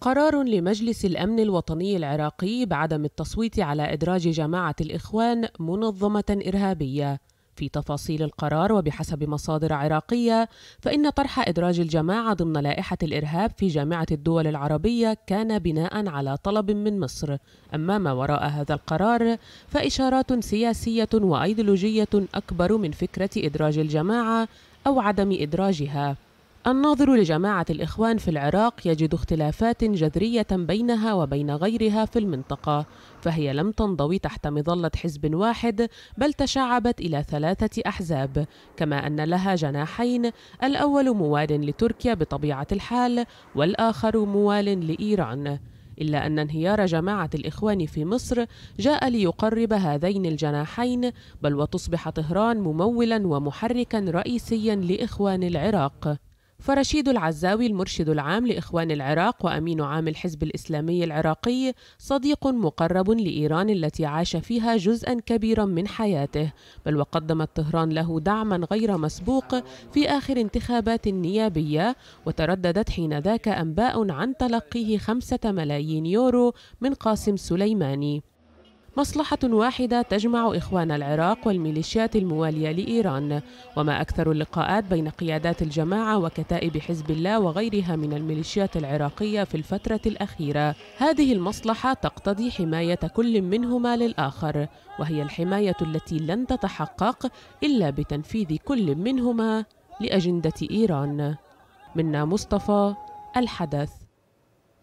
قرار لمجلس الامن الوطني العراقي بعدم التصويت على ادراج جماعه الاخوان منظمه ارهابيه في تفاصيل القرار وبحسب مصادر عراقيه فان طرح ادراج الجماعه ضمن لائحه الارهاب في جامعه الدول العربيه كان بناء على طلب من مصر اما ما وراء هذا القرار فاشارات سياسيه وايديولوجيه اكبر من فكره ادراج الجماعه او عدم ادراجها الناظر لجماعة الإخوان في العراق يجد اختلافات جذرية بينها وبين غيرها في المنطقة فهي لم تنضوي تحت مظلة حزب واحد بل تشعبت إلى ثلاثة أحزاب كما أن لها جناحين الأول موال لتركيا بطبيعة الحال والآخر موال لإيران إلا أن انهيار جماعة الإخوان في مصر جاء ليقرب هذين الجناحين بل وتصبح طهران ممولا ومحركا رئيسيا لإخوان العراق فرشيد العزاوي المرشد العام لإخوان العراق وأمين عام الحزب الإسلامي العراقي صديق مقرب لإيران التي عاش فيها جزءا كبيرا من حياته بل وقدمت طهران له دعما غير مسبوق في آخر انتخابات نيابية وترددت حين ذاك أنباء عن تلقيه خمسة ملايين يورو من قاسم سليماني مصلحة واحدة تجمع إخوان العراق والميليشيات الموالية لإيران وما أكثر اللقاءات بين قيادات الجماعة وكتائب حزب الله وغيرها من الميليشيات العراقية في الفترة الأخيرة هذه المصلحة تقتضي حماية كل منهما للآخر وهي الحماية التي لن تتحقق إلا بتنفيذ كل منهما لأجندة إيران منا مصطفى الحدث